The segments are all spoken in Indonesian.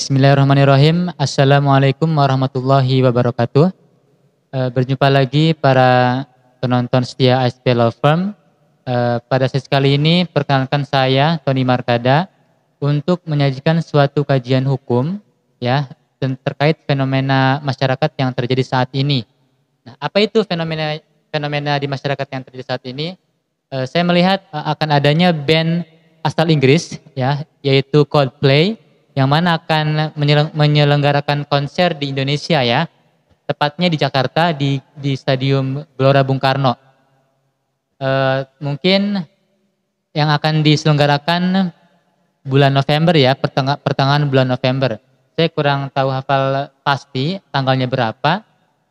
Bismillahirrahmanirrahim. Assalamualaikum warahmatullahi wabarakatuh. Eh, berjumpa lagi para penonton setia ASP Law Firm. Eh, pada sesi kali ini perkenalkan saya Tony Markada untuk menyajikan suatu kajian hukum ya terkait fenomena masyarakat yang terjadi saat ini. Nah, apa itu fenomena fenomena di masyarakat yang terjadi saat ini? Eh, saya melihat akan adanya band asal Inggris ya yaitu Coldplay yang mana akan menyelenggarakan konser di Indonesia ya, tepatnya di Jakarta di di Stadium Gelora Bung Karno. E, mungkin yang akan diselenggarakan bulan November ya, pertengah, pertengahan bulan November. Saya kurang tahu hafal pasti tanggalnya berapa.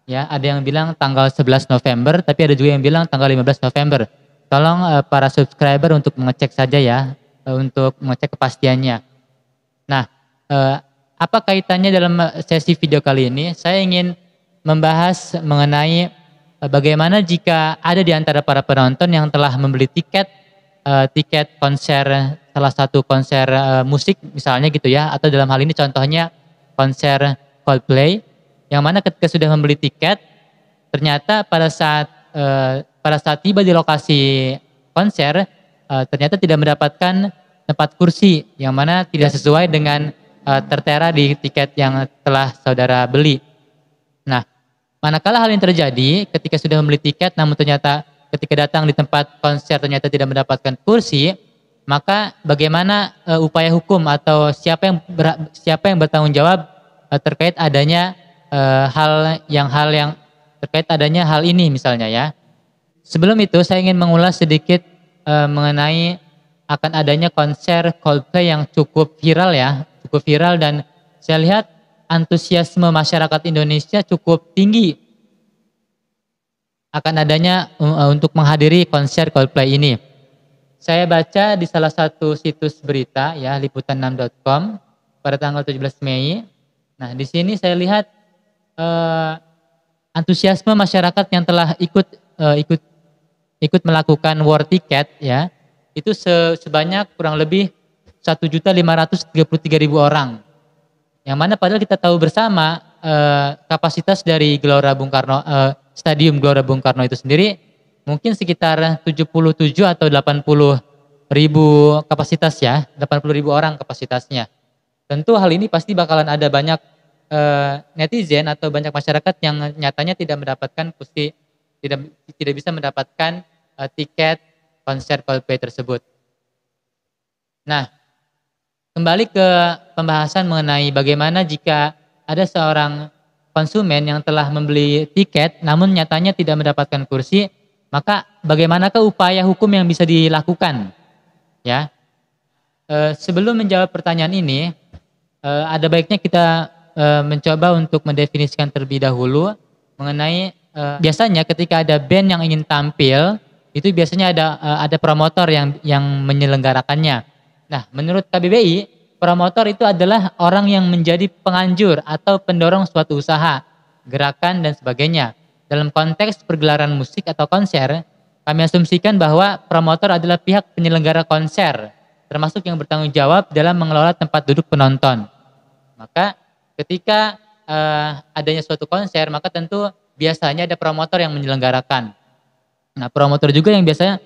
Ya, ada yang bilang tanggal 11 November, tapi ada juga yang bilang tanggal 15 November. Tolong e, para subscriber untuk mengecek saja ya, e, untuk mengecek kepastiannya. Nah, Eh, apa kaitannya dalam eh, sesi video kali ini? Saya ingin membahas mengenai eh, bagaimana jika ada di antara para penonton yang telah membeli tiket tiket konser salah satu konser musik misalnya gitu ya atau dalam hal ini contohnya konser Coldplay yang mana ketika sudah membeli tiket ternyata pada saat pada saat tiba di lokasi konser ternyata tidak mendapatkan tempat kursi yang mana tidak sesuai dengan uh, tertera di tiket yang telah saudara beli. Nah, manakala hal yang terjadi ketika sudah membeli tiket namun ternyata ketika datang di tempat konser ternyata tidak mendapatkan kursi, maka bagaimana uh, upaya hukum atau siapa yang ber, siapa yang bertanggung jawab uh, terkait adanya uh, hal yang hal yang terkait adanya hal ini misalnya ya. Sebelum itu saya ingin mengulas sedikit uh, mengenai akan adanya konser Coldplay yang cukup viral ya cukup viral dan saya lihat antusiasme masyarakat Indonesia cukup tinggi akan adanya uh, uh, untuk menghadiri konser Coldplay ini. Saya baca di salah satu situs berita ya liputan6.com pada tanggal 17 Mei. Nah, di sini saya lihat eh, antusiasme masyarakat yang telah ikut eh, ikut ikut melakukan war ticket ya itu sebanyak kurang lebih 1.533.000 orang. Yang mana padahal kita tahu bersama eh, kapasitas dari Gelora Bung Karno eh, Stadium Gelora Bung Karno itu sendiri mungkin sekitar 77 atau 80 ribu kapasitas ya, 80 ribu orang kapasitasnya. Tentu hal ini pasti bakalan ada banyak eh, netizen atau banyak masyarakat yang nyatanya tidak mendapatkan kursi, tidak tidak bisa mendapatkan eh, tiket konser Coldplay tersebut. Nah, Kembali ke pembahasan mengenai bagaimana jika ada seorang konsumen yang telah membeli tiket namun nyatanya tidak mendapatkan kursi, maka bagaimanakah upaya hukum yang bisa dilakukan? Ya. E, sebelum menjawab pertanyaan ini, e, ada baiknya kita e, mencoba untuk mendefinisikan terlebih dahulu mengenai e, biasanya ketika ada band yang ingin tampil, itu biasanya ada e, ada promotor yang yang menyelenggarakannya. Nah, menurut KBBI, promotor itu adalah orang yang menjadi penganjur atau pendorong suatu usaha, gerakan dan sebagainya. Dalam konteks pergelaran musik atau konser, kami asumsikan bahwa promotor adalah pihak penyelenggara konser, termasuk yang bertanggung jawab dalam mengelola tempat duduk penonton. Maka ketika uh, adanya suatu konser, maka tentu biasanya ada promotor yang menyelenggarakan. Nah, promotor juga yang biasanya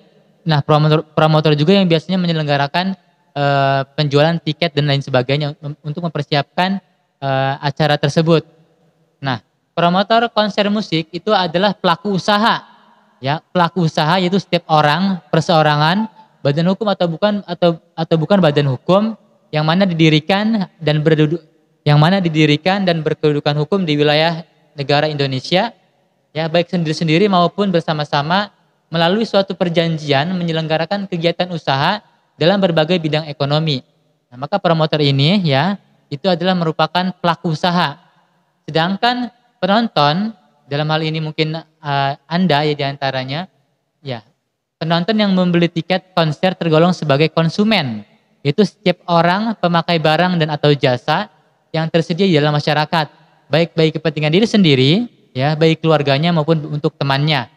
nah promotor promotor juga yang biasanya menyelenggarakan Eh, penjualan tiket dan lain sebagainya untuk mempersiapkan uh, acara tersebut. Nah, promotor konser musik itu adalah pelaku usaha. Ya, pelaku usaha yaitu setiap orang, perseorangan, badan hukum atau bukan atau atau bukan badan hukum yang mana didirikan dan berduduk yang mana didirikan dan berkedudukan hukum di wilayah negara Indonesia ya baik sendiri-sendiri maupun bersama-sama melalui suatu perjanjian menyelenggarakan kegiatan usaha dalam berbagai bidang ekonomi. Nah, maka promotor ini ya itu adalah merupakan pelaku usaha. Sedangkan penonton dalam hal ini mungkin uh, Anda ya diantaranya ya penonton yang membeli tiket konser tergolong sebagai konsumen itu setiap orang pemakai barang dan atau jasa yang tersedia di dalam masyarakat baik baik kepentingan diri sendiri ya baik keluarganya maupun untuk temannya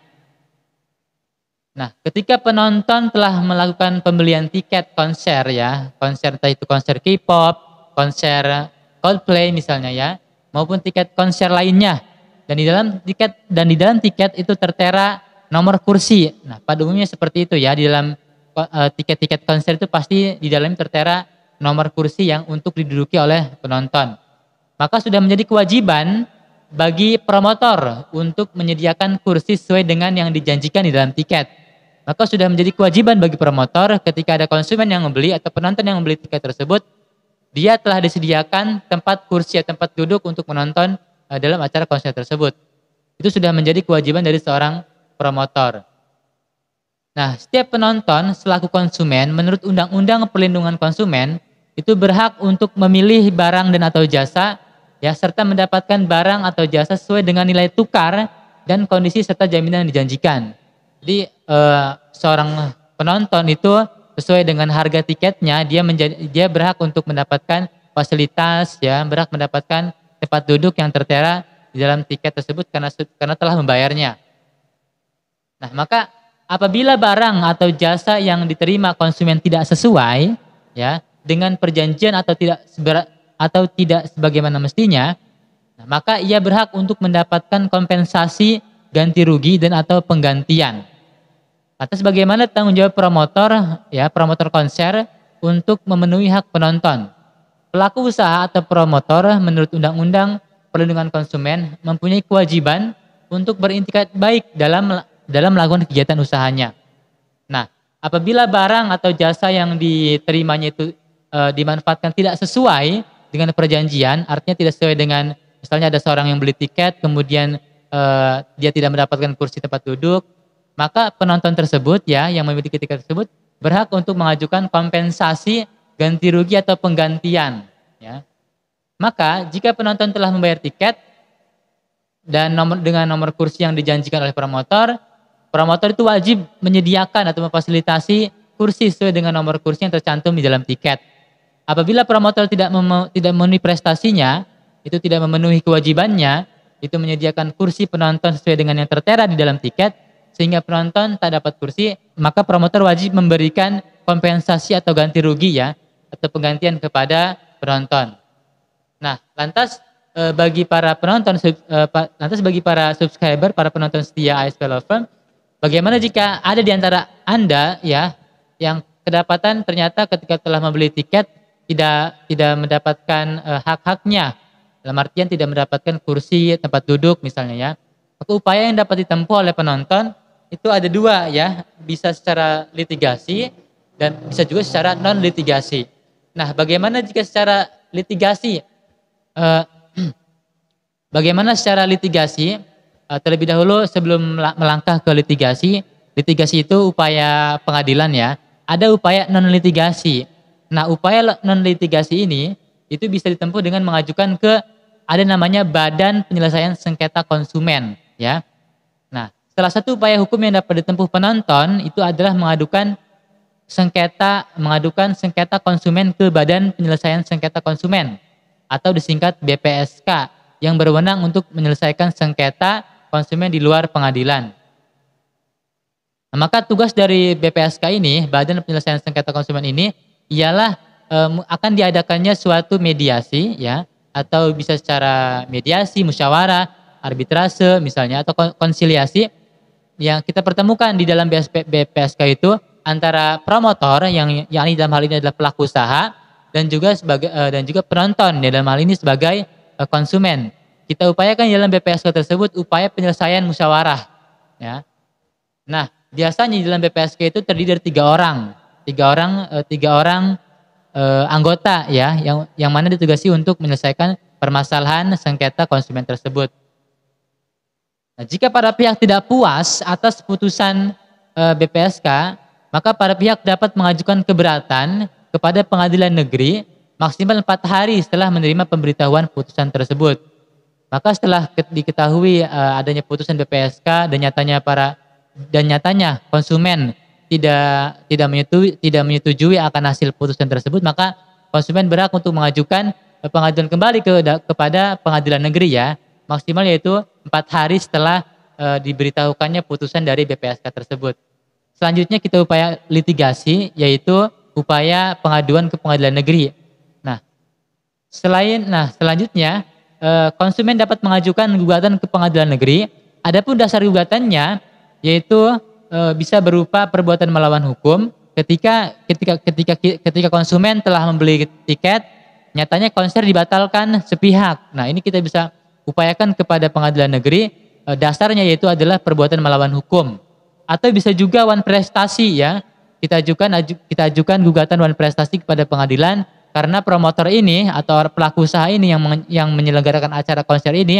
Nah, ketika penonton telah melakukan pembelian tiket konser ya, konser entah itu konser K-pop, konser Coldplay misalnya ya, maupun tiket konser lainnya. Dan di dalam tiket dan di dalam tiket itu tertera nomor kursi. Nah, pada umumnya seperti itu ya, di dalam eh, tiket-tiket konser itu pasti di dalam tertera nomor kursi yang untuk diduduki oleh penonton. Maka sudah menjadi kewajiban bagi promotor untuk menyediakan kursi sesuai dengan yang dijanjikan di dalam tiket. Maka sudah menjadi kewajiban bagi promotor ketika ada konsumen yang membeli atau penonton yang membeli tiket tersebut, dia telah disediakan tempat kursi atau tempat duduk untuk menonton eh, dalam acara konser tersebut. Itu sudah menjadi kewajiban dari seorang promotor. Nah, setiap penonton selaku konsumen menurut Undang-Undang Perlindungan Konsumen itu berhak untuk memilih barang dan atau jasa ya serta mendapatkan barang atau jasa sesuai dengan nilai tukar dan kondisi serta jaminan yang dijanjikan. Jadi uh, seorang penonton itu sesuai dengan harga tiketnya dia menjadi dia berhak untuk mendapatkan fasilitas ya, berhak mendapatkan tempat duduk yang tertera di dalam tiket tersebut karena karena telah membayarnya. Nah, maka apabila barang atau jasa yang diterima konsumen tidak sesuai ya dengan perjanjian atau tidak atau tidak sebagaimana mestinya, nah, maka ia berhak untuk mendapatkan kompensasi ganti rugi dan atau penggantian. Atas bagaimana tanggung jawab promotor ya promotor konser untuk memenuhi hak penonton. Pelaku usaha atau promotor menurut Undang-Undang Perlindungan Konsumen mempunyai kewajiban untuk berintikat baik dalam dalam melakukan kegiatan usahanya. Nah, apabila barang atau jasa yang diterimanya itu e, dimanfaatkan tidak sesuai dengan perjanjian, artinya tidak sesuai dengan misalnya ada seorang yang beli tiket kemudian uh, dia tidak mendapatkan kursi tempat duduk, maka penonton tersebut ya yang memiliki tiket tersebut berhak untuk mengajukan kompensasi ganti rugi atau penggantian ya. Maka jika penonton telah membayar tiket dan nomor dengan nomor kursi yang dijanjikan oleh promotor, promotor itu wajib menyediakan atau memfasilitasi kursi sesuai dengan nomor kursi yang tercantum di dalam tiket. Apabila promotor tidak memenuhi prestasinya, itu tidak memenuhi kewajibannya, itu menyediakan kursi penonton sesuai dengan yang tertera di dalam tiket sehingga penonton tak dapat kursi maka promotor wajib memberikan kompensasi atau ganti rugi ya atau penggantian kepada penonton. Nah, lantas e, bagi para penonton e, pa, lantas bagi para subscriber, para penonton setia ASP Law Firm, bagaimana jika ada di antara Anda ya yang kedapatan ternyata ketika telah membeli tiket tidak tidak mendapatkan e, hak-haknya dalam artian tidak mendapatkan kursi, tempat duduk misalnya ya. Maka upaya yang dapat ditempuh oleh penonton itu ada dua ya, bisa secara litigasi dan bisa juga secara non litigasi. Nah, bagaimana jika secara litigasi? Eh, bagaimana secara litigasi? Eh, terlebih dahulu sebelum melangkah ke litigasi, litigasi itu upaya pengadilan ya. Ada upaya non litigasi. Nah, upaya non litigasi ini itu bisa ditempuh dengan mengajukan ke ada namanya Badan Penyelesaian Sengketa Konsumen, ya. Nah, salah satu upaya hukum yang dapat ditempuh penonton itu adalah mengadukan sengketa mengadukan sengketa konsumen ke Badan Penyelesaian Sengketa Konsumen atau disingkat BPSK yang berwenang untuk menyelesaikan sengketa konsumen di luar pengadilan. Nah, maka tugas dari BPSK ini, Badan Penyelesaian Sengketa Konsumen ini ialah eh, akan diadakannya suatu mediasi ya atau bisa secara mediasi, musyawarah, arbitrase misalnya atau konsiliasi yang kita pertemukan di dalam BSP, BPSK itu antara promotor yang yang dalam hal ini adalah pelaku usaha dan juga sebagai eh, dan juga penonton dalam hal ini sebagai eh, konsumen. Kita upayakan di dalam BPSK tersebut upaya penyelesaian musyawarah ya. Nah, biasanya di dalam BPSK itu terdiri dari tiga orang, tiga orang eh, tiga orang uh, anggota ya yang yang mana ditugasi untuk menyelesaikan permasalahan sengketa konsumen tersebut. Nah, jika para pihak tidak puas atas putusan uh, eh, BPSK, maka para pihak dapat mengajukan keberatan kepada pengadilan negeri maksimal empat hari setelah menerima pemberitahuan putusan tersebut. Maka setelah diketahui uh, adanya putusan BPSK dan nyatanya para dan nyatanya konsumen tidak tidak menyetujui, tidak menyetujui akan hasil putusan tersebut, maka konsumen berhak untuk mengajukan pengajuan kembali ke kepada pengadilan negeri ya. Maksimal yaitu empat hari setelah e, diberitahukannya putusan dari BPSK tersebut. Selanjutnya kita upaya litigasi yaitu upaya pengaduan ke pengadilan negeri. Nah, selain nah selanjutnya e, konsumen dapat mengajukan gugatan ke pengadilan negeri. Adapun dasar gugatannya yaitu e, bisa berupa perbuatan melawan hukum ketika ketika ketika ketika konsumen telah membeli tiket nyatanya konser dibatalkan sepihak. Nah, ini kita bisa upayakan kepada pengadilan negeri e, dasarnya yaitu adalah perbuatan melawan hukum. Atau bisa juga wan prestasi ya. Kita ajukan kita ajukan gugatan wan prestasi kepada pengadilan karena promotor ini atau pelaku usaha ini yang yang menyelenggarakan acara konser ini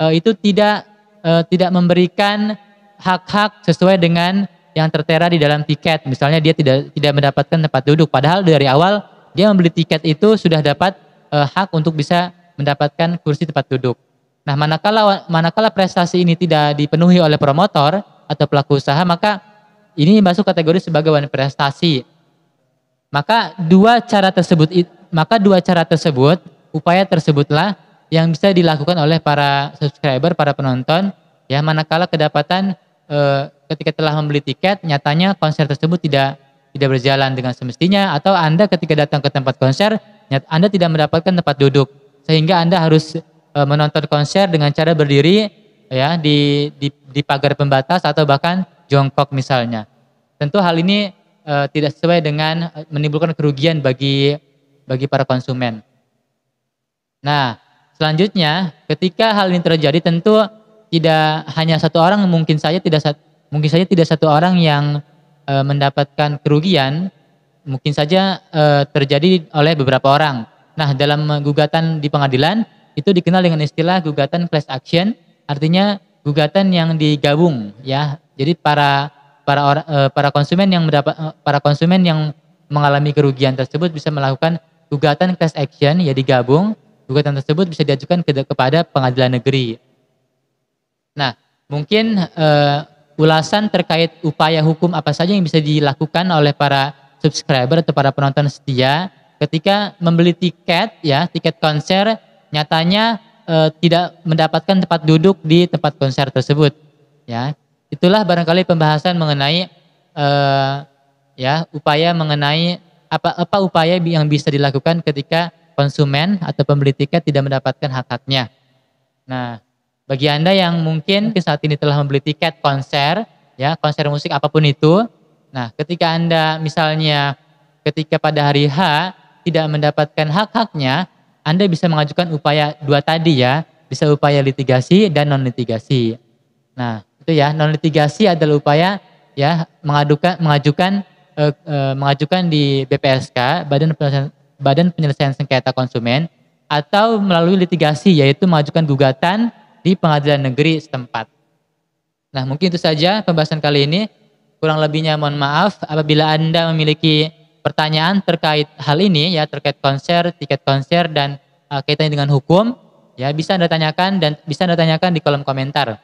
e, itu tidak e, tidak memberikan hak-hak sesuai dengan yang tertera di dalam tiket. Misalnya dia tidak tidak mendapatkan tempat duduk padahal dari awal dia membeli tiket itu sudah dapat e, hak untuk bisa mendapatkan kursi tempat duduk. Nah, manakala manakala prestasi ini tidak dipenuhi oleh promotor atau pelaku usaha, maka ini masuk kategori sebagai wanita prestasi. Maka dua cara tersebut maka dua cara tersebut, upaya tersebutlah yang bisa dilakukan oleh para subscriber, para penonton ya manakala kedapatan e, ketika telah membeli tiket nyatanya konser tersebut tidak tidak berjalan dengan semestinya atau Anda ketika datang ke tempat konser Anda tidak mendapatkan tempat duduk sehingga Anda harus e, menonton konser dengan cara berdiri ya di di, di pagar pembatas atau bahkan jongkok misalnya. Tentu hal ini e, tidak sesuai dengan menimbulkan kerugian bagi bagi para konsumen. Nah, selanjutnya ketika hal ini terjadi tentu tidak hanya satu orang mungkin saja tidak mungkin saja tidak satu orang yang e, mendapatkan kerugian mungkin saja e, terjadi oleh beberapa orang. Nah, dalam gugatan di pengadilan itu dikenal dengan istilah gugatan class action, artinya gugatan yang digabung ya. Jadi para para or, e, para konsumen yang mendapat e, para konsumen yang mengalami kerugian tersebut bisa melakukan gugatan class action ya digabung. Gugatan tersebut bisa diajukan ke, kepada pengadilan negeri Nah, mungkin uh, ulasan terkait upaya hukum apa saja yang bisa dilakukan oleh para subscriber atau para penonton setia ketika membeli tiket ya, tiket konser nyatanya uh, tidak mendapatkan tempat duduk di tempat konser tersebut ya. Itulah barangkali pembahasan mengenai uh, ya, upaya mengenai apa apa upaya yang bisa dilakukan ketika konsumen atau pembeli tiket tidak mendapatkan hak-haknya. Nah, bagi Anda yang mungkin saat ini telah membeli tiket konser, ya konser musik apapun itu, nah ketika Anda misalnya ketika pada hari H tidak mendapatkan hak-haknya, Anda bisa mengajukan upaya dua tadi ya, bisa upaya litigasi dan non litigasi. Nah, itu ya, non litigasi adalah upaya ya mengadukan mengajukan eh, eh, mengajukan di BPSK, Badan Penyelesaian, Badan Penyelesaian Sengketa Konsumen atau melalui litigasi yaitu mengajukan gugatan di pengadilan negeri setempat. Nah, mungkin itu saja pembahasan kali ini. Kurang lebihnya mohon maaf apabila Anda memiliki pertanyaan terkait hal ini ya, terkait konser, tiket konser dan uh, kaitannya dengan hukum, ya bisa Anda tanyakan dan bisa Anda tanyakan di kolom komentar.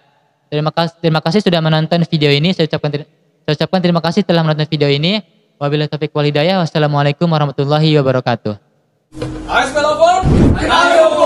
Terima kasih terima kasih sudah menonton video ini. Saya ucapkan saya ucapkan terima kasih telah menonton video ini. Wabillahi taufik wal hidayah. Wassalamualaikum warahmatullahi wabarakatuh. Ayo